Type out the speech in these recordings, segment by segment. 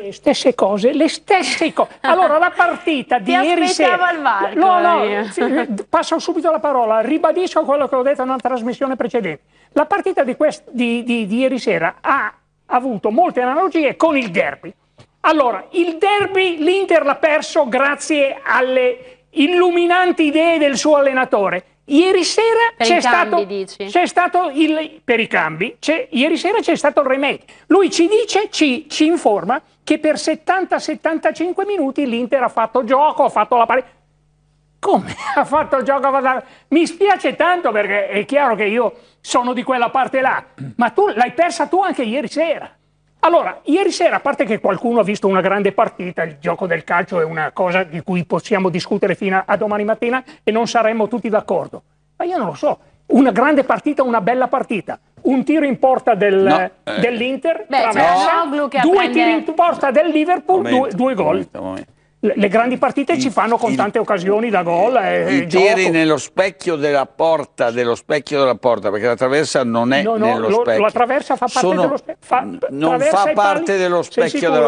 le stesse cose, le stesse cose. Allora la partita di ieri sera... Al varco, no, no, passo subito la parola, ribadisco quello che ho detto nella trasmissione precedente. La partita di, quest, di, di, di ieri sera ha avuto molte analogie con il derby. Allora, il derby l'Inter l'ha perso grazie alle illuminanti idee del suo allenatore. Ieri sera c'è stato, c'è, stato, il per i cambi, ieri sera c'è stato il remake. Lui ci dice, ci, ci informa che per 70-75 minuti l'Inter ha fatto gioco, ha fatto la parità. Come ha fatto gioco? Mi spiace tanto perché è chiaro che io sono di quella parte là, ma tu l'hai persa tu anche ieri sera. Allora, ieri sera, a parte che qualcuno ha visto una grande partita, il gioco del calcio è una cosa di cui possiamo discutere fino a domani mattina e non saremmo tutti d'accordo. Ma io non lo so, una grande partita, una bella partita un tiro in porta del, no, eh. dell'Inter, Beh, traversa, no. due tiri in porta del Liverpool, momento, due, due gol. Momento, momento. Le, le grandi partite il, ci fanno con il, tante occasioni da gol. I tiri gioco. nello specchio della porta, dello specchio della porta, perché la traversa non è no, no, nello lo, specchio. La traversa fa parte Sono, dello specchio. Fa, non fa parte della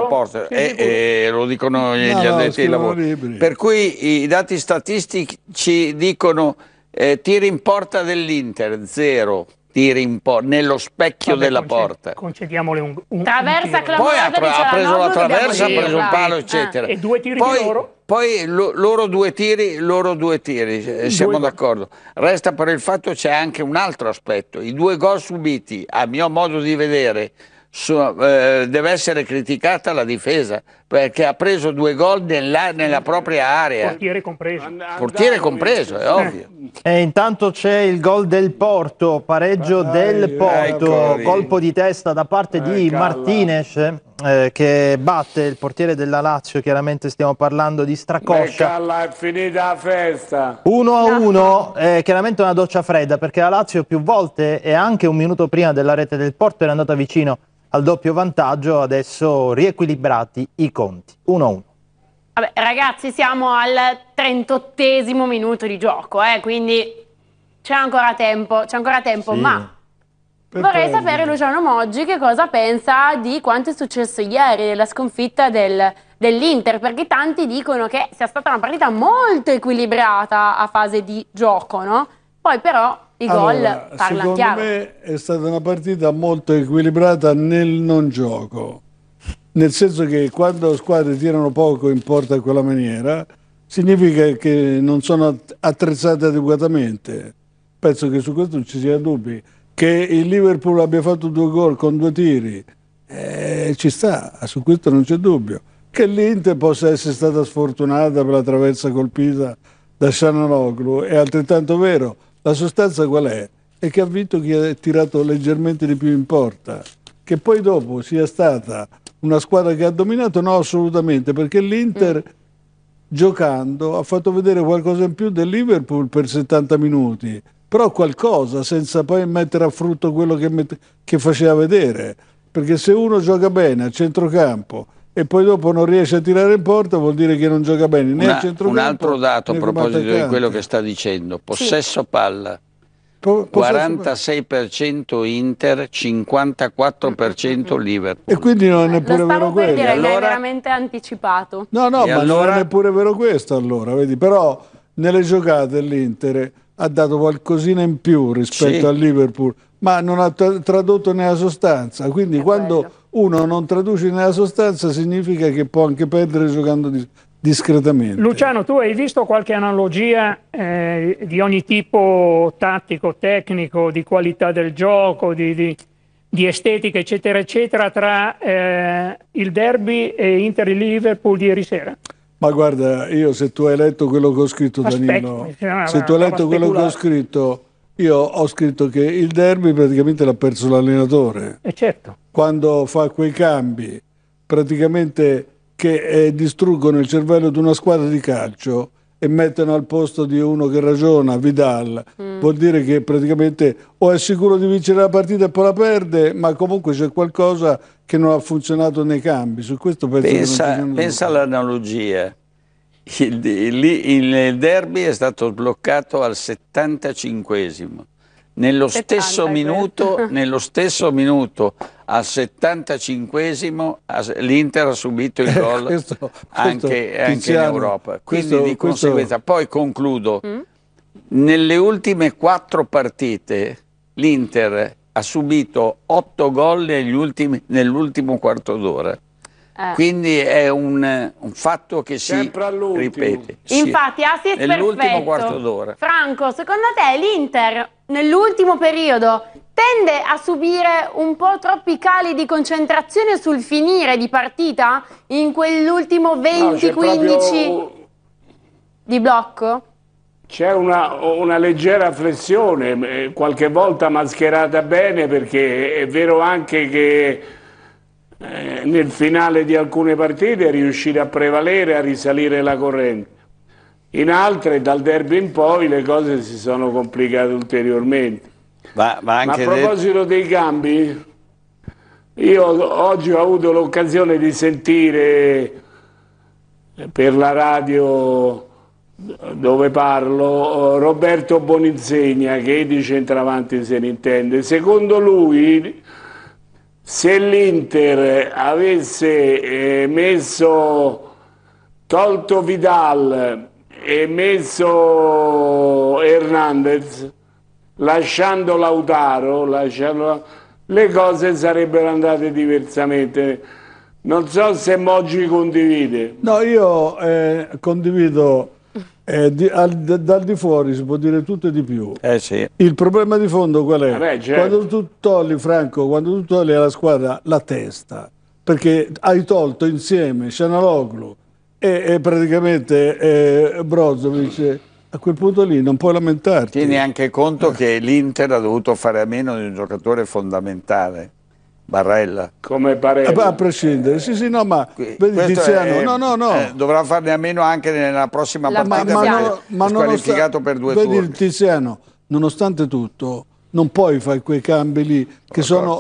porta, e, e, eh, eh, lo dicono gli, no, addetti ai lavori. Per cui i dati statistici dicono eh, tiri in porta dell'Inter, zero tiri in po' nello specchio Vabbè, della conced porta. Concediamole un, un traversa un Poi ha, pre ha preso no, la traversa, ha preso un palo, eh. eccetera. E due tiri poi, loro? Poi lo loro due tiri, loro due tiri, eh, siamo d'accordo. Resta per il fatto che c'è anche un altro aspetto. I due gol subiti, a mio modo di vedere, su, eh, deve essere criticata la difesa perché ha preso due gol nella, nella propria area. Portiere compreso. And, Portiere compreso, è ovvio. E intanto c'è il gol del Porto, pareggio ah, del Porto, ecco, colpo di testa da parte eh, di ecco, Martinez eh, che batte il portiere della Lazio, chiaramente stiamo parlando di Stracoscia. Beccala, è finita la festa! 1 a 1, eh, chiaramente una doccia fredda perché la Lazio più volte e anche un minuto prima della rete del Porto era andata vicino al doppio vantaggio, adesso riequilibrati i conti. 1 a 1. Vabbè, ragazzi, siamo al 38 minuto di gioco, eh, quindi c'è ancora tempo, c'è ancora tempo, sì. ma Petelli. Vorrei sapere Luciano Moggi che cosa pensa di quanto è successo ieri della sconfitta del, dell'Inter, perché tanti dicono che sia stata una partita molto equilibrata a fase di gioco, no? Poi però i gol parlano chiaro. Secondo me è stata una partita molto equilibrata nel non gioco, nel senso che quando squadre tirano poco in porta in quella maniera, significa che non sono attrezzate adeguatamente. Penso che su questo non ci siano dubbi che il Liverpool abbia fatto due gol con due tiri, eh, ci sta, su questo non c'è dubbio. Che l'Inter possa essere stata sfortunata per la traversa colpita da Shananoglu è altrettanto vero. La sostanza qual è? È che ha vinto chi ha tirato leggermente di più in porta. Che poi dopo sia stata una squadra che ha dominato, no assolutamente, perché l'Inter mm. giocando ha fatto vedere qualcosa in più del Liverpool per 70 minuti però qualcosa, senza poi mettere a frutto quello che, met- che faceva vedere. Perché se uno gioca bene a centrocampo e poi dopo non riesce a tirare in porta, vuol dire che non gioca bene né Una, a centrocampo. Un altro dato a proposito di quello che sta dicendo, possesso sì. palla. 46% Inter, 54% mm, mm, mm. Liverpool. E quindi non è neppure vero questo. Dire, allora... L'hai veramente anticipato. No, no, e ma allora... non è neppure vero questo allora, vedi? Però nelle giocate l'Inter ha dato qualcosina in più rispetto sì. al Liverpool, ma non ha tra tradotto nella sostanza. Quindi è quando bello. uno non traduce nella sostanza significa che può anche perdere giocando dis discretamente. Luciano, tu hai visto qualche analogia eh, di ogni tipo tattico, tecnico, di qualità del gioco, di, di, di estetica, eccetera, eccetera, tra eh, il derby e Inter-Liverpool e di ieri sera? Ma guarda, io se tu hai letto quello che ho scritto, Danilo, se tu hai letto quello che ho scritto, io ho scritto che il derby praticamente l'ha perso l'allenatore. E eh, certo. Quando fa quei cambi, praticamente che eh, distruggono il cervello di una squadra di calcio e mettono al posto di uno che ragiona, Vidal, mm vuol dire che praticamente o è sicuro di vincere la partita e poi la perde, ma comunque c'è qualcosa che non ha funzionato nei cambi. Su questo penso pensa, che pensa all'analogia. Il, il, derby è stato sbloccato al 75esimo. Nello, 70, stesso minuto, nello stesso minuto al 75 l'Inter ha subito il gol eh, questo, questo anche, anche, in Europa. Quindi questo, di conseguenza, poi concludo. Mm? Nelle ultime quattro partite l'Inter ha subito otto gol nell'ultimo quarto d'ora. Eh. Quindi è un, un, fatto che si ripete. Infatti, ah, sì, assist nell'ultimo quarto d'ora. Franco, secondo te l'Inter nell'ultimo periodo tende a subire un po' troppi cali di concentrazione sul finire di partita in quell'ultimo 20-15 no, proprio... di blocco? C'è una, una, leggera flessione, eh, qualche volta mascherata bene perché è vero anche che eh, nel finale di alcune partite è riuscito a prevalere, a risalire la corrente. In altre, dal derby in poi, le cose si sono complicate ulteriormente. ma, anche Ma a proposito dei cambi, io oggi ho avuto l'occasione di sentire per la radio dove parlo, eh, Roberto Boninsegna che di centravanti se ne intende. Secondo lui se l'Inter avesse eh, messo tolto Vidal e messo Hernandez lasciando Lautaro lasciando... le cose sarebbero andate diversamente non so se Moggi condivide no io eh, condivido eh, di, al, dal di fuori si può dire tutto e di più. Eh sì. Il problema di fondo qual è? Vabbè, eh, certo. Quando tu togli, Franco, quando tu togli alla squadra la testa, perché hai tolto insieme Scianaloglu e, e praticamente eh, Brozovic, a quel punto lì non puoi lamentarti. Tieni anche conto che l'Inter ha dovuto fare a meno di un giocatore fondamentale Barrella. Come Barella. Ah, a prescindere, sì, sì, no, ma Tiziano, no, no, no. Eh, dovrà farne a meno anche nella prossima La partita ma, ma, no, ma per due vedi, turni. Tiziano, nonostante tutto, non puoi fare quei cambi lì che sono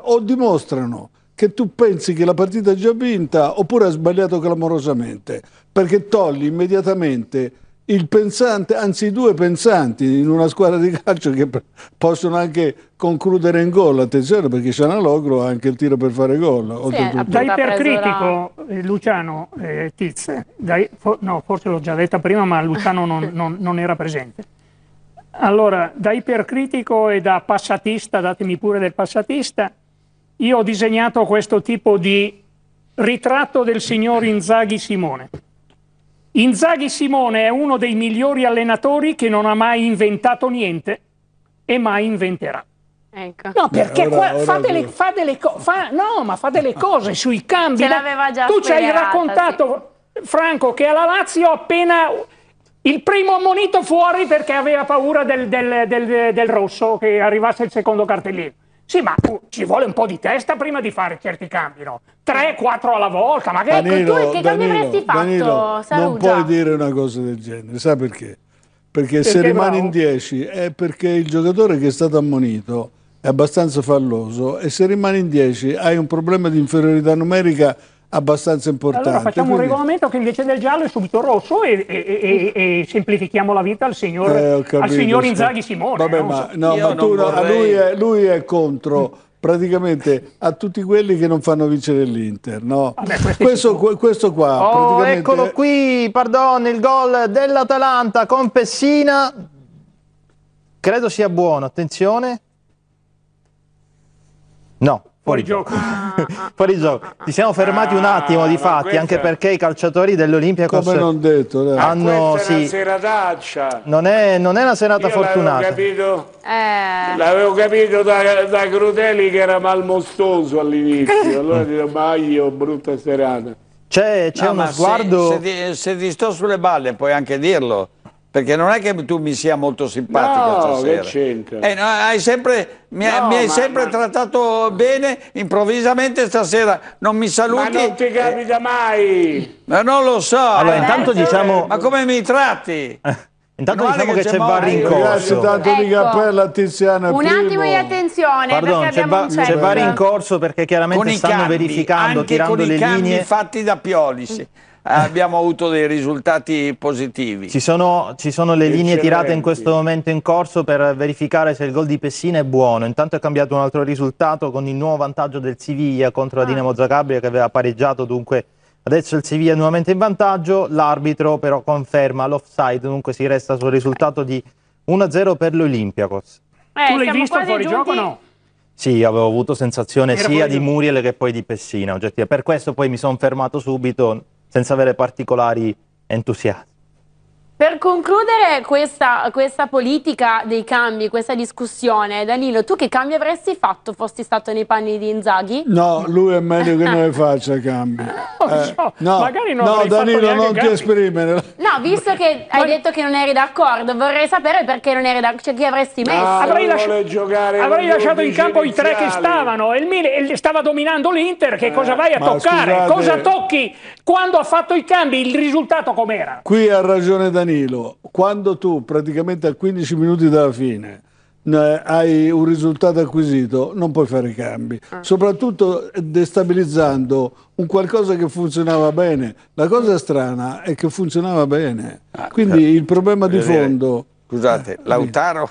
o dimostrano che tu pensi che la partita è già vinta oppure ha sbagliato clamorosamente, perché togli immediatamente il pensante, anzi due pensanti in una squadra di calcio che possono anche concludere in gol, attenzione perché Cianalogro ha anche il tiro per fare gol. Sì, da ipercritico la... Eh, Luciano eh, Tiz, eh, dai, for, no, forse l'ho già detta prima ma Luciano non, non, non era presente. Allora, da ipercritico e da passatista, datemi pure del passatista, io ho disegnato questo tipo di ritratto del signor Inzaghi Simone Inzaghi Simone è uno dei migliori allenatori che non ha mai inventato niente e mai inventerà. Ecco. No, perché ora, ora fa, delle, fa, delle fa, no, ma fa delle cose sui cambi. Ce l'aveva già Tu ci hai raccontato, sì. Franco, che alla Lazio appena il primo ammonito fuori perché aveva paura del, del, del, del rosso che arrivasse il secondo cartellino. Sì, ma ci vuole un po' di testa prima di fare certi cambi, no? Tre, mm. quattro alla volta, magari. Danilo, ecco, tu che cambi avresti fatto? Danilo, non puoi dire una cosa del genere, sai perché? Perché, perché se rimani in dieci è perché il giocatore che è stato ammonito è abbastanza falloso e se rimani in dieci hai un problema di inferiorità numerica abbastanza importante. Allora facciamo quindi... un regolamento che invece del giallo è subito rosso e, e, e, e semplifichiamo la vita al signor, eh, capito, al signor Inzaghi Simone. Vabbè, ma, no, ma tu, vorrei... lui, è, lui è contro praticamente a tutti quelli che non fanno vincere l'Inter. No? Vabbè, ah, questo, questo, qua. Oh, praticamente... Eccolo qui, pardon, il gol dell'Atalanta con Pessina. Credo sia buono, attenzione. No, Fuori gioco. Ah, ah. Fuori gioco. Ci siamo fermati un ah, attimo, di fatti, questa... anche perché i calciatori dell'Olimpia non detto, hanno, sì, non, è, non è, una serata Io fortunata. L'avevo capito, eh. capito da, da, Crudeli che era malmostoso all'inizio. Allora dico, ma io, brutta serata. C'è, no, uno sguardo... Se, se, ti, se ti sto sulle balle puoi anche dirlo perché non è che tu mi sia molto simpatico no, stasera. Che eh, no, hai sempre, mi, no, mi hai ma, sempre ma... trattato bene, improvvisamente stasera non mi saluti. Ma non ti capita eh, mai! Ma non lo so. Allora, intanto diciamo... Ma come mi tratti? Eh, intanto non diciamo che c'è Barri in corso. Grazie tanto ecco. di cappella Tiziana. Un primo. attimo di attenzione. Pardon, c'è ba certo Barri in corso perché chiaramente stanno cambi, verificando, tirando le linee. Con i cambi fatti da Piolici. Mm abbiamo avuto dei risultati positivi. Ci sono, ci sono le Eccellenti. linee tirate in questo momento in corso per verificare se il gol di Pessina è buono. Intanto è cambiato un altro risultato con il nuovo vantaggio del Siviglia contro ah. la Dinamo Zagabria che aveva pareggiato dunque Adesso il Siviglia è nuovamente in vantaggio, l'arbitro però conferma l'offside, dunque si resta sul risultato di 1-0 per l'Olimpiakos. Eh, tu l'hai visto fuori giunti... gioco o no? Sì, avevo avuto sensazione Era sia di Muriel che poi di Pessina. Per questo poi mi sono fermato subito, senza avere particolari entusiasmi. Per concludere questa, questa, politica dei cambi, questa discussione, Danilo, tu che cambi avresti fatto fossi stato nei panni di Inzaghi? No, lui è meglio che non ne faccia cambi. Oh, non eh, so, no, magari non no Danilo, non cambi. ti esprimere. No, visto che hai Ma... detto che non eri d'accordo, vorrei sapere perché non eri d'accordo, cioè chi avresti messo. No, ah, avrei, lasci... avrei lasciato in campo i tre che stavano, il Milan stava dominando l'Inter, che eh, cosa vai a toccare? Scusate... Cosa tocchi? Quando ha fatto i cambi, il risultato com'era? Qui ha ragione Danilo Danilo, quando tu praticamente a 15 minuti dalla fine hai un risultato acquisito, non puoi fare cambi, ah. soprattutto destabilizzando un qualcosa che funzionava bene. La cosa strana è che funzionava bene. Ah, Quindi eh, il problema di fondo... Scusate, eh, Lautaro...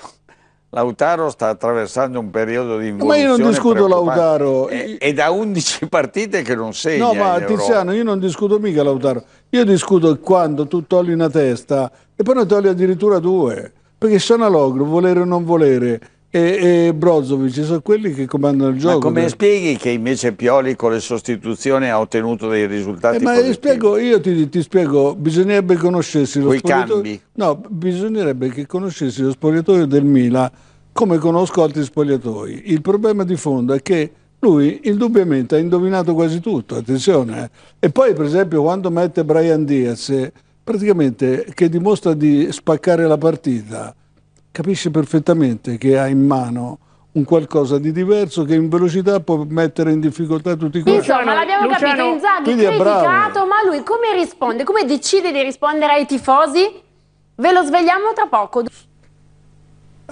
Lautaro sta attraversando un periodo di involuzione Ma io non discuto Lautaro. È, è, da 11 partite che non segna No, ma Tiziano, io non discuto mica Lautaro. Io discuto quando tu togli una testa e poi ne togli addirittura due. Perché Sanalogro, volere o non volere, e, e Brozovic sono quelli che comandano il gioco. Ma come spieghi che invece Pioli con le sostituzioni ha ottenuto dei risultati eh, ma spiego, io ti, ti, spiego, bisognerebbe conoscersi lo spogliatoio. No, bisognerebbe che conoscessi lo spogliatoio del Milan come conosco altri spogliatoi. Il problema di fondo è che lui indubbiamente ha indovinato quasi tutto, attenzione. Eh. E poi per esempio quando mette Brian Diaz, praticamente che dimostra di spaccare la partita, capisce perfettamente che ha in mano un qualcosa di diverso che in velocità può mettere in difficoltà tutti quanti. Insomma, l'abbiamo capito, Inzaghi è criticato, ma lui come risponde? Come decide di rispondere ai tifosi? Ve lo svegliamo tra poco.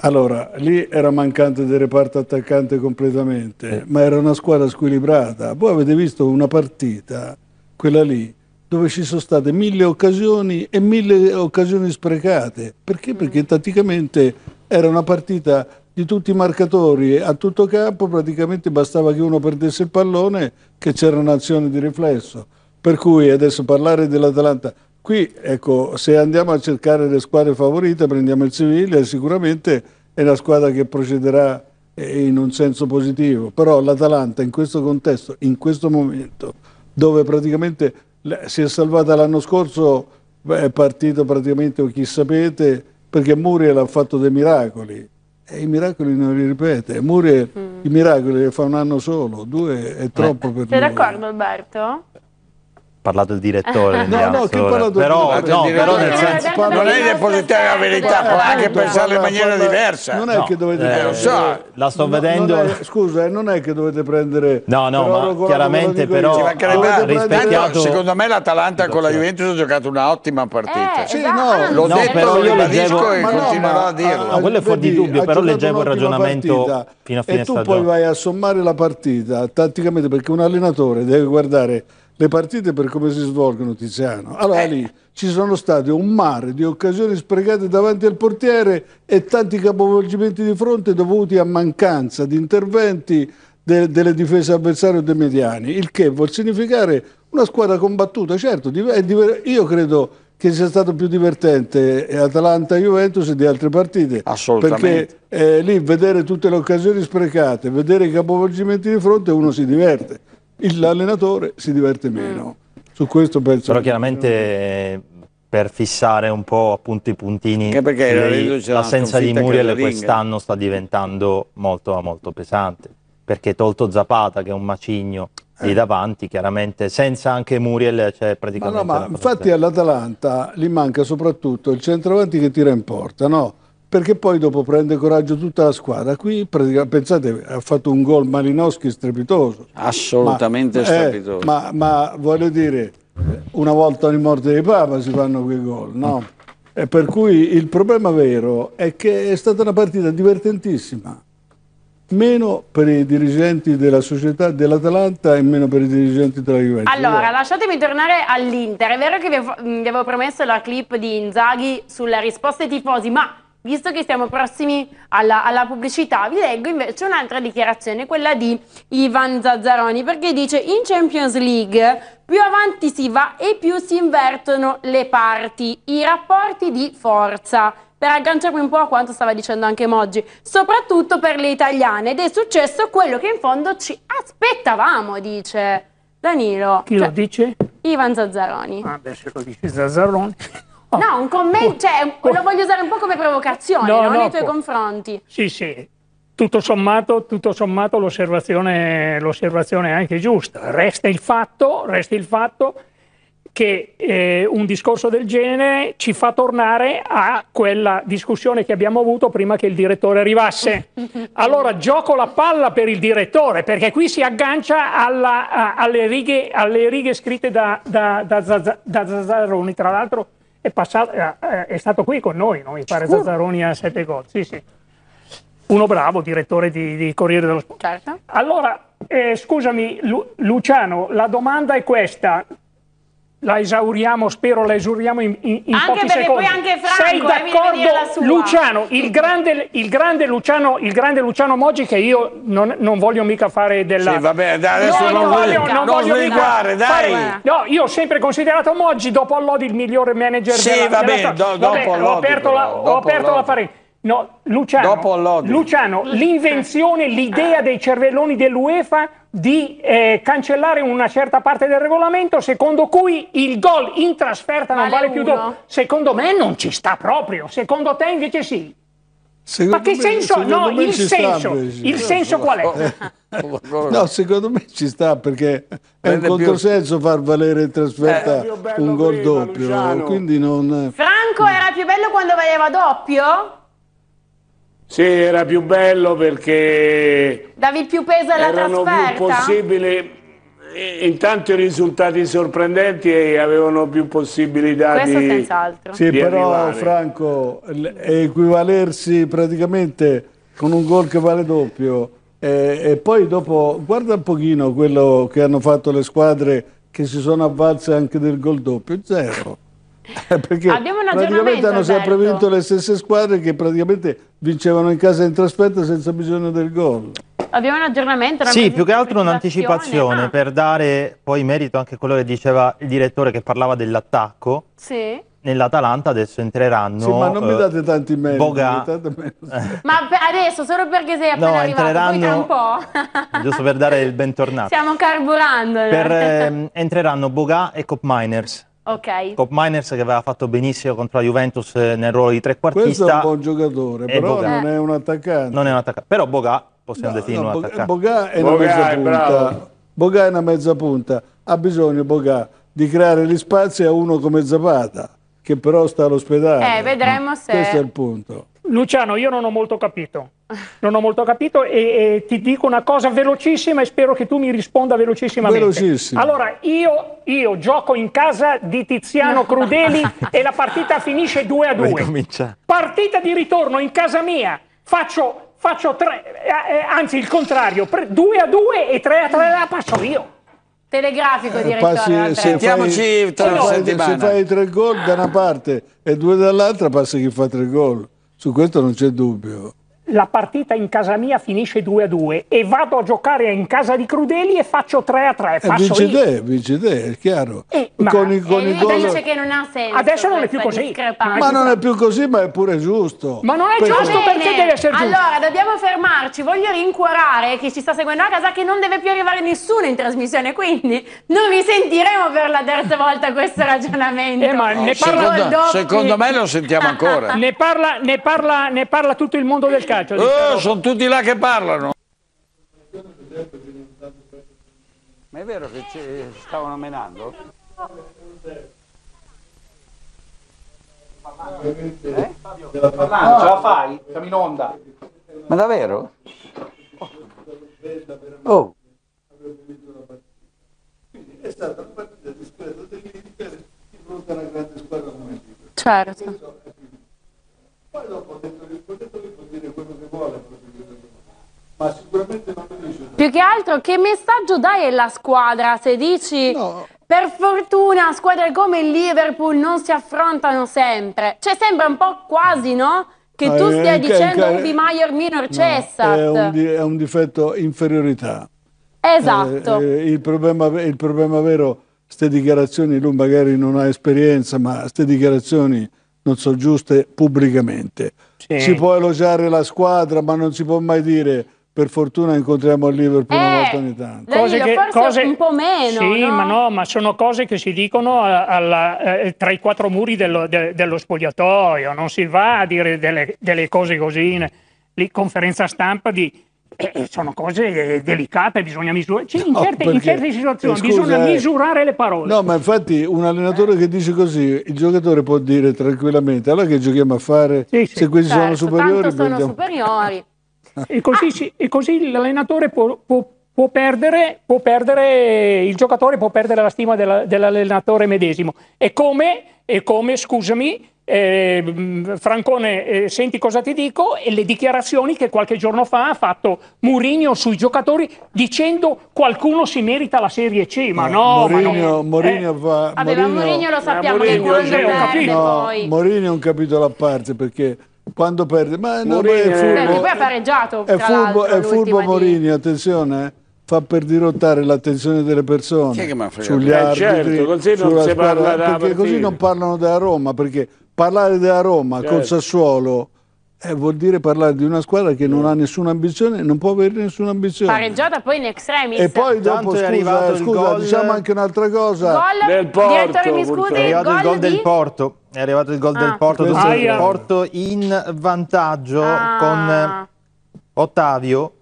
Allora, lì era mancante del reparto attaccante completamente, eh. ma era una squadra squilibrata. Voi avete visto una partita, quella lì, dove ci sono state mille occasioni e mille occasioni sprecate. Perché? Mm. Perché tatticamente era una partita di tutti i marcatori a tutto campo, praticamente bastava che uno perdesse il pallone che c'era un'azione di riflesso. Per cui adesso parlare dell'Atalanta, qui ecco, se andiamo a cercare le squadre favorite, prendiamo il Siviglia, sicuramente è la squadra che procederà eh, in un senso positivo, però l'Atalanta in questo contesto, in questo momento, dove praticamente si è salvata l'anno scorso, è partito praticamente con chi sapete, perché Muriel ha fatto dei miracoli. E i miracoli non li ripete. Muriel mm. i miracoli li fa un anno solo, due è eh, troppo eh. per Sei lui. Sei d'accordo Alberto? parlato il direttore. no, no, che parlato però, no, però nel senso, non è depositare la verità, può anche pensare in maniera diversa. Non è che dovete eh, lo so. Eh, la sto vedendo. Non è, scusa, eh, non è che dovete prendere No, no, però, ma chiaramente però rispettiamo secondo me l'Atalanta con la Juventus ha giocato un'ottima partita. Eh, sì, no, l'ho no, detto, però io leggevo e continuerò a dirlo. No, quello è fuori di dubbio, però leggevo il ragionamento fino a fine stagione. E tu poi vai a sommare la partita tatticamente perché un allenatore deve guardare le partite per come si svolgono, Tiziano. Allora eh. lì ci sono state un mare di occasioni sprecate davanti al portiere e tanti capovolgimenti di fronte dovuti a mancanza di interventi de delle difese avversarie o dei mediani, il che vuol significare una squadra combattuta, certo, io credo che sia stato più divertente Atalanta-Juventus di altre partite. Assolutamente. Perché eh, lì vedere tutte le occasioni sprecate, vedere i capovolgimenti di fronte, uno si diverte l'allenatore si diverte meno. Mm. Su questo penso... Però chiaramente eh, per fissare un po' appunto i puntini, Anche perché lei, l'assenza di Muriel quest'anno sta diventando molto, molto pesante. Perché tolto Zapata, che è un macigno, lì eh. davanti, chiaramente senza anche Muriel c'è praticamente... Ma no, ma infatti all'Atalanta gli manca soprattutto il centravanti che tira in porta, no? perché poi dopo prende coraggio tutta la squadra. Qui pensate, ha fatto un gol Malinowski strepitoso. Assolutamente ma, eh, strepitoso. Eh, ma, ma, voglio dire, una volta ogni morte di Papa si fanno quei gol, no? Mm. E per cui il problema vero è che è stata una partita divertentissima, meno per i dirigenti della società dell'Atalanta e meno per i dirigenti della Juventus. Allora, lasciatemi tornare all'Inter. È vero che vi mm, avevo promesso la clip di Inzaghi sulla risposta ai tifosi, ma visto che siamo prossimi alla, alla, pubblicità, vi leggo invece un'altra dichiarazione, quella di Ivan Zazzaroni, perché dice in Champions League più avanti si va e più si invertono le parti, i rapporti di forza. Per agganciarmi un po' a quanto stava dicendo anche Moggi, soprattutto per le italiane, ed è successo quello che in fondo ci aspettavamo, dice Danilo. Chi cioè, lo dice? Ivan Zazzaroni. Ah, beh, se lo dice Zazzaroni. No, un commento, oh. cioè, oh. lo voglio usare un po' come provocazione, no, no, nei tuoi confronti. Sì, sì. Tutto sommato, tutto sommato l'osservazione, è anche giusta. Resta il fatto, resta il fatto che eh, un discorso del genere ci fa tornare a quella discussione che abbiamo avuto prima che il direttore arrivasse. Allora gioco la palla per il direttore, perché qui si aggancia alla, a, alle, righe, alle, righe, scritte da, da, da, da Zazzaroni, tra l'altro è, passato, eh, è stato qui con noi, no? in Pare Zazzaroni a sette gol. Sì, sì. Uno bravo, direttore di, di Corriere dello Sport. Certo. Allora, eh, scusami Lu- Luciano, la domanda è questa la esauriamo, spero la esauriamo in, in, in pochi secondi. Franco, Sei d'accordo, eh, Luciano, il grande, il, grande Luciano, il grande, Luciano, Moggi che io non, non voglio mica fare della... Sì, vabbè, dai, no, non, voglio, mica, non, non voglio sbrigare, dai. Fare, no, io ho sempre considerato Moggi dopo Allodi, il migliore manager sì, della, vabbè, della do, vabbè, dopo ho aperto però, la, ho aperto la farina. No, Luciano, Luciano l'invenzione, l'idea dei cervelloni dell'UEFA di eh, cancellare una certa parte del regolamento secondo cui il gol in trasferta non vale, vale più dopo. Secondo me non ci sta proprio, secondo te invece sì. Secondo Ma che me, senso? No, il senso, il senso qual è? No, secondo me ci sta perché è un controsenso far valere in trasferta eh, un gol doppio. Quindi non... Franco era più bello quando valeva doppio? Sì, era più bello perché... Davi più peso alla erano trasferta? Erano più possibili intanto i risultati sorprendenti e avevano più possibilità Questo di senz'altro. Sì, però arrivare. Franco, equivalersi praticamente con un gol che vale doppio e, e, poi dopo guarda un pochino quello che hanno fatto le squadre che si sono avvalse anche del gol doppio, zero. Eh, perché Abbiamo un praticamente hanno sempre vinto le stesse squadre che praticamente vincevano in casa in trasferta senza bisogno del gol. Abbiamo un aggiornamento? Sì, più che altro un'anticipazione ma... per dare poi merito anche a quello che diceva il direttore che parlava dell'attacco. Sì. Nell'Atalanta adesso entreranno. Sì, ma non eh, mi date tanti meriti. Boga... ma adesso, solo perché sei appena no, arrivato, entreranno... giusto per dare il bentornato. Stiamo carburando. Per, eh, entreranno Boga e Cop Miners Ok. Top Miners che aveva fatto benissimo contro la Juventus eh, nel ruolo di trequartista. Questo è un buon giocatore, però Boga. non è un attaccante. Non è un attaccante, però Boga possiamo no, definire no, un attaccante. Boga è Boga mezza è punta. Bravo. Boga è una mezza punta. Ha bisogno Boga di creare gli spazi a uno come Zapata, che però sta all'ospedale. Eh, vedremo mm. se Questo è il punto. Luciano, io non ho molto capito. Non ho molto capito e, e, ti dico una cosa velocissima e spero che tu mi risponda velocissimamente. Velocissimo. Allora, io, io gioco in casa di Tiziano Crudeli e la partita finisce 2 a 2. Partita di ritorno in casa mia. Faccio, faccio tre, eh, eh anzi il contrario, 2 a 2 e 3 a 3 la passo io telegrafico eh, direttore sentiamoci se, fai, se, se fai tre gol da una parte e due dall'altra passa chi fa tre gol su questo non c'è dubbio la partita in casa mia finisce 2 a 2 e vado a giocare in casa di Crudeli e faccio 3 a 3. Faccio vince te, vince te, è chiaro. E, eh, ma, con i, con i gol... dice che non ha senso. Adesso non è più così. Ma non è più così, ma è pure giusto. Ma non è per giusto perché deve essere giusto. Allora, dobbiamo fermarci. Voglio rincuorare chi ci sta seguendo a casa che non deve più arrivare nessuno in trasmissione, quindi non vi sentiremo per la terza volta questo ragionamento. Eh, ma no, ne secondo, secondo me lo sentiamo ancora. ne, parla, ne, parla, ne parla tutto il mondo del calcio caccia eh, cioè, di oh, sono tutti là che parlano. Ma è vero che ci stavano menando? Eh? Fabio, ce la fai? Siamo in onda. Ma davvero? Oh. oh. È stata una partita di squadra di fronte a una grande squadra come Certo poi dopo ho detto, ho detto che può dire quello che vuole, ma sicuramente non mi dice. Più che altro, che messaggio dai alla squadra se dici... No. Per fortuna squadre come il Liverpool non si affrontano sempre. Cioè sembra un po' quasi, no? Che tu eh, stia dicendo un Di Maier minor cessat. No, è, un è un difetto inferiorità. Eh, esatto. Eh, eh, il, problema, il, problema, vero, queste dichiarazioni, lui magari non ha esperienza, ma queste dichiarazioni non sono giuste pubblicamente. Sì. Si può elogiare la squadra, ma non si può mai dire per fortuna incontriamo il Liverpool eh, una volta ogni tanto. Cose che, cose, un po' meno. Sì, no? ma no, ma sono cose che si dicono alla, eh, tra i quattro muri dello, de, dello, spogliatoio, non si va a dire delle, delle cose così. Lì conferenza stampa di eh, sono cose eh, delicate, bisogna misurare. Cioè, in, no, certe, perché, in, certe, situazioni scusa, bisogna eh, misurare le parole. No, ma infatti un allenatore eh. che dice così, il giocatore può dire tranquillamente, allora che giochiamo a fare sì, se questi certo, sono superiori? Sono perdiamo... superiori. e, così, ah. e, così, l'allenatore può, può, può, perdere, può, perdere, il giocatore può perdere la stima della, dell'allenatore medesimo. E come, e come scusami, eh, Francone, eh, senti cosa ti dico, e le dichiarazioni che qualche giorno fa ha fatto Mourinho sui giocatori dicendo qualcuno si merita la Serie C, ma no, no Mourinho, no, eh, va... Vabbè, Mourinho, Mourinho lo sappiamo eh, Mourinho, che quando perde capito. poi... No, Mourinho è un capitolo a parte perché quando perde... Ma no, Mourinho, è furbo, Beh, poi ha pareggiato, è furbo, è furbo Mourinho, attenzione, eh fa per dirottare l'attenzione delle persone sugli eh, arbitri, certo, così non si squadra, parla perché così non parlano della Roma, perché parlare della Roma certo. col Sassuolo eh, vuol dire parlare di una squadra che non ha nessuna ambizione, non può avere nessuna ambizione. Pareggiata poi in extremis. E poi dopo, scusa, eh, scusa diciamo anche un'altra cosa. Gol del Porto. è arrivato il gol di... del ah. Porto. È arrivato il gol ah. del Porto, dove Porto in vantaggio ah. con Ottavio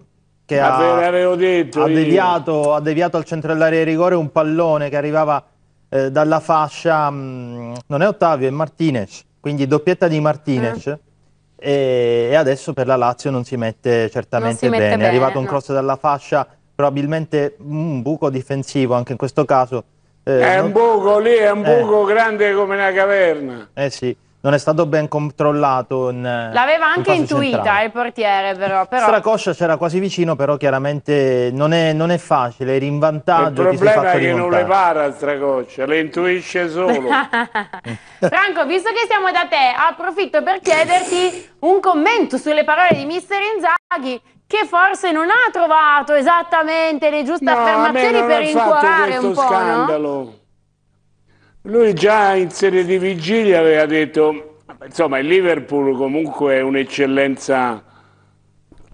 che ah, ha, detto, ha, deviato, ha, deviato, al centro dell'area di rigore un pallone che arrivava eh, dalla fascia, mh, mm, non è Ottavio, è Martinez, quindi doppietta di Martinez. Eh. E, e adesso per la Lazio non si mette certamente si mette bene. bene. È arrivato un cross dalla fascia, probabilmente un buco difensivo anche in questo caso. Eh, è non... un buco lì, è un eh. buco grande come una caverna. Eh sì non è stato ben controllato. Eh, L'aveva anche in intuita centrale. il portiere, però. però... Stracoscia c'era quasi vicino, però chiaramente non è, non è facile, Era in vantaggio. Il problema è che rimontare. non le para Stracoscia, le intuisce solo. Franco, visto che siamo da te, approfitto per chiederti un commento sulle parole di Mister Inzaghi che forse non ha trovato esattamente le giuste no, affermazioni per incuorare un po'. Scandalo. No? Lui già in serie di vigilia aveva detto, insomma il Liverpool comunque è un'eccellenza,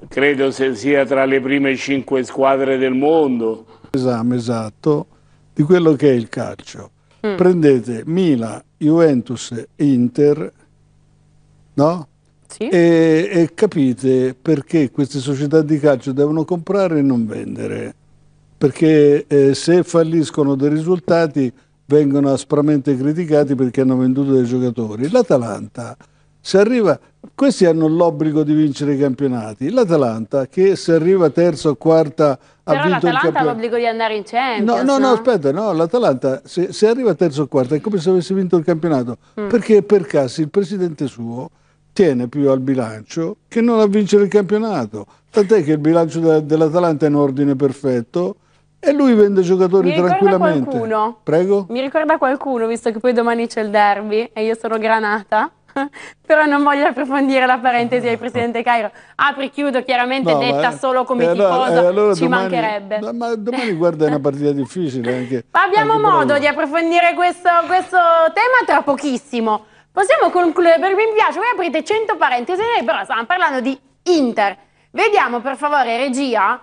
credo sia tra le prime cinque squadre del mondo. Esame esatto di quello che è il calcio. Mm. Prendete Mila, Juventus, Inter, no? Sì. E, e, capite perché queste società di calcio devono comprare e non vendere. Perché eh, se falliscono dei risultati vengono aspramente criticati perché hanno venduto dei giocatori. L'Atalanta, se arriva, questi hanno l'obbligo di vincere i campionati. L'Atalanta, che se arriva terza o quarta ha Però vinto il campionato. l'Atalanta ha l'obbligo di andare in centro. No, no, no, no aspetta, no, l'Atalanta, se, se, arriva terza o quarta è come se avesse vinto il campionato. Mm. Perché per caso il presidente suo tiene più al bilancio che non a vincere il campionato. Tant'è che il bilancio de, dell'Atalanta è in ordine perfetto e lui vende giocatori Mi tranquillamente. Qualcuno, Prego? Mi ricorda qualcuno, visto che poi domani c'è il derby e io sono granata. Però non voglio approfondire la parentesi del presidente Cairo. Apri chiudo, chiaramente no, detta eh, solo come eh, tifoso, eh, allora ci domani, mancherebbe. ma domani guarda è una partita difficile anche, Ma abbiamo anche modo bravo. di approfondire questo, questo tema tra pochissimo. Possiamo concludere, mi piace, voi aprite 100 parentesi, però stiamo parlando di Inter. Vediamo per favore, regia,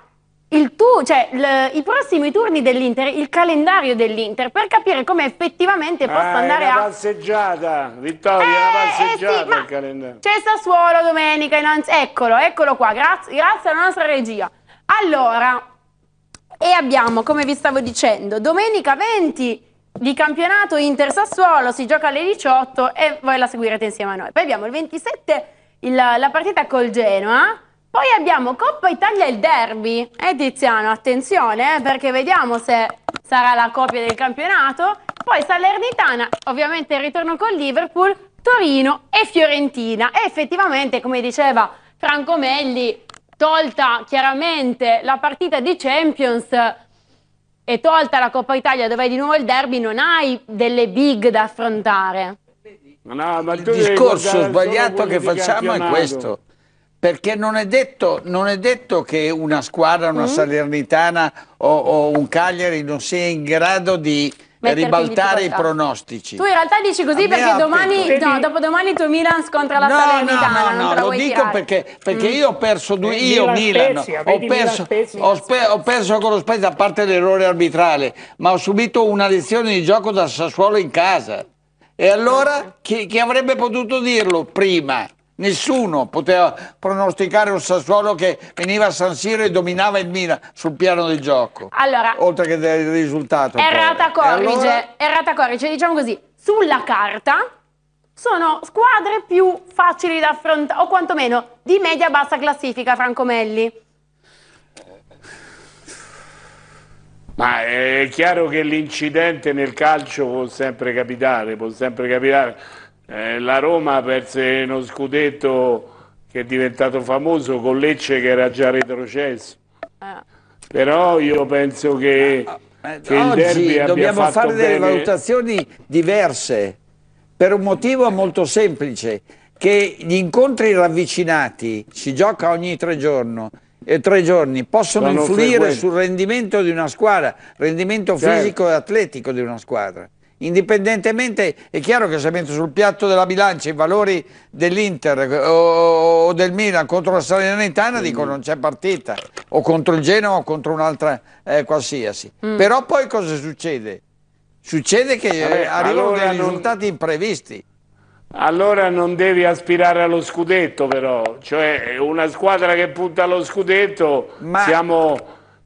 il, tu, cioè, l, i prossimi turni dell'Inter, il calendario dell'Inter per capire come effettivamente eh, possa ah, andare a... una passeggiata, Vittoria, eh, una eh, passeggiata eh sì, il calendario. C'è Sassuolo domenica, innanzi... eccolo, eccolo qua, grazie, grazie alla nostra regia. Allora, e abbiamo, come vi stavo dicendo, domenica 20 di campionato Inter-Sassuolo, si gioca alle 18 e voi la seguirete insieme a noi. Poi abbiamo il 27 il, la partita col Genoa poi abbiamo Coppa Italia e il derby. E eh, Tiziano, attenzione, eh, perché vediamo se sarà la coppia del campionato. Poi Salernitana, ovviamente il ritorno con Liverpool, Torino e Fiorentina. E effettivamente, come diceva Franco Melli, tolta chiaramente la partita di Champions e tolta la Coppa Italia dove hai di nuovo il derby, non hai delle big da affrontare. No, il discorso sbagliato che facciamo è questo perché non è, detto, non è detto, che una squadra, una mm. Salernitana o, o, un Cagliari non sia in grado di Metterti ribaltare i pronostici. Tu in realtà dici così perché domani, no, dopodomani il tuo Milan scontra la no, Salernitana. No, no, no, lo dico tirare. perché, perché mm. io ho perso due, eh, io Milan, Milan Spezia, ho, perso, Spezia, ho, spe, ho perso con lo Spezia a parte l'errore arbitrale, ma ho subito una lezione di gioco da Sassuolo in casa. E allora mm. chi, chi avrebbe potuto dirlo prima? Nessuno poteva pronosticare un Sassuolo che veniva a San Siro e dominava il Milan sul piano del gioco. Allora, oltre che del risultato. Errata corrige, allora... errata corrige, diciamo così, sulla carta sono squadre più facili da affrontare, o quantomeno di media-bassa classifica, Franco Melli. Ma è chiaro che l'incidente nel calcio può sempre capitare, può sempre capitare eh, la Roma perse uno scudetto che è diventato famoso con Lecce che era già retrocesso. Ah. Però io penso che, ah, che oggi dobbiamo fare bene. delle valutazioni diverse per un motivo molto semplice che gli incontri ravvicinati si gioca ogni tre giorni e tre giorni possono Sono influire frequenti. sul rendimento di una squadra, rendimento certo. fisico e atletico di una squadra indipendentemente è chiaro che se metto sul piatto della bilancia i valori dell'Inter o, del Milan contro la Salernitana mm. dico non c'è partita o contro il Genoa o contro un'altra eh, qualsiasi mm. però poi cosa succede? succede che eh, Vabbè, arrivano allora dei risultati non... imprevisti allora non devi aspirare allo scudetto però cioè una squadra che punta allo scudetto Ma... siamo,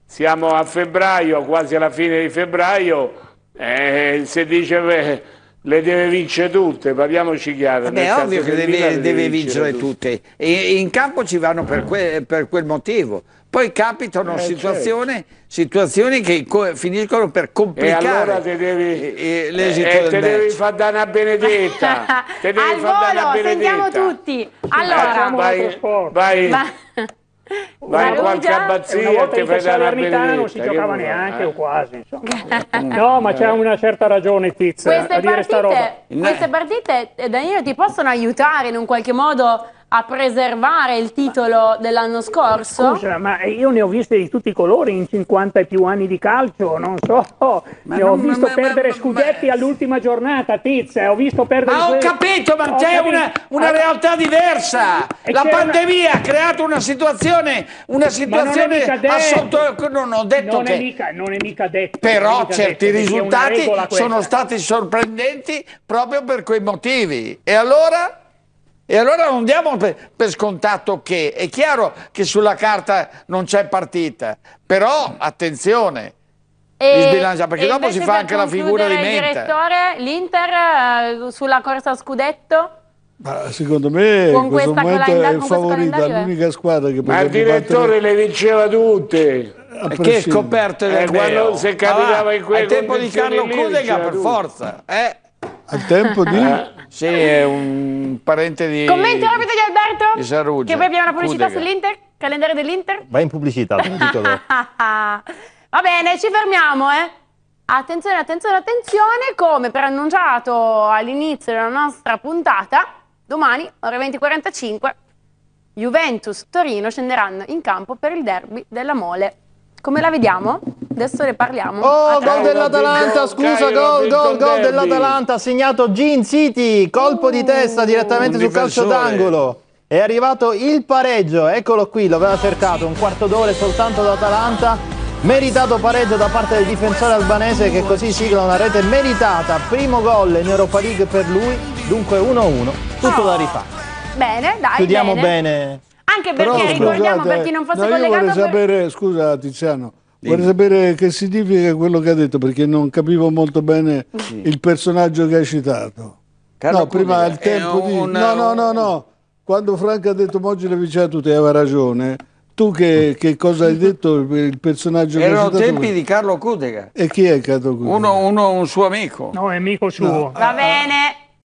siamo a febbraio quasi alla fine di febbraio eh, se dice beh, le deve vincere tutte, parliamoci chiaro. Beh, è ovvio che deve, deve, deve vincere tutte. tutte. E, in campo ci vanno per, que, per quel motivo. Poi capitano eh, situazioni, certo. situazioni, che finiscono per complicare e allora te devi, eh, eh, l'esito eh, te devi far dare una benedetta. te devi Al far volo, dare una benedetta. sentiamo tutti. Allora, vai, vai. vai. Vai in qualche abbazia e ti fai dare una non si giocava neanche eh? o quasi. Insomma. no, ma c'è una certa ragione, Tizia, a dire partite, sta roba. Queste partite, Danilo, ti possono aiutare in un qualche modo a preservare il titolo dell'anno scorso. Scusa, ma io ne ho viste di tutti i colori in 50 e più anni di calcio, non so, ma ne non, ho visto ma, perdere ma, scudetti ma... all'ultima giornata, Tizia, eh, ho visto perdere... Ma ho capito, ma ho c'è capito. una, una allora... realtà diversa, eh, la pandemia una... ha creato una situazione, una situazione assoluto... Non ho detto non che... È mica, non è mica detto. Però mica certi detto, risultati sono stati sorprendenti proprio per quei motivi. E allora... E allora non diamo per, per scontato che, è chiaro che sulla carta non c'è partita, però attenzione, e, sbilancia, perché dopo si fa anche la figura di mente. direttore, l'Inter eh, sulla corsa scudetto? Ma secondo me con in questo momento è favorita l'unica squadra che può Ma il direttore le diceva tutte. E che scoperte del eh, quando si capitava ah, in quel tempo di Carlo Cudega per forza, eh? Al tempo di? Eh, sì, è un parente di... Commenti orbita di Alberto? Di Sarugia. Che poi abbiamo una pubblicità Cudega. sull'Inter? Calendario dell'Inter? Vai in pubblicità, Va bene, ci fermiamo, eh. Attenzione, attenzione, attenzione, come preannunciato all'inizio della nostra puntata, domani, ore 20.45, Juventus-Torino scenderanno in campo per il derby della Mole. Come la vediamo? Adesso ne parliamo. Oh, gol dell'Atalanta, scusa, gol, gol, gol dell'Atalanta, segnato Gin City, colpo di testa direttamente sul calcio d'angolo. È arrivato il pareggio, eccolo qui, lo aveva cercato, un quarto d'ora soltanto da Atalanta. Meritato pareggio da parte del difensore albanese che così sigla una rete meritata, primo gol in Europa League per lui, dunque 1-1, tutto oh. da rifare. Bene, dai, Chiudiamo bene. bene. Anche perché Però, ricordiamo scusate, per chi non fosse collegato... Io vorrei per... sapere, scusa Tiziano, Vorrei sapere che significa quello che ha detto perché non capivo molto bene sì. il personaggio che hai citato. Carlo no, prima il tempo di... No, no, no, no. Quando Franco ha detto Mogile Viciato ti aveva ragione, tu che, che, cosa hai detto il personaggio erano tempi di Carlo Cudega e chi è Carlo Cudega? Uno, uno, un suo amico no è amico suo no. va bene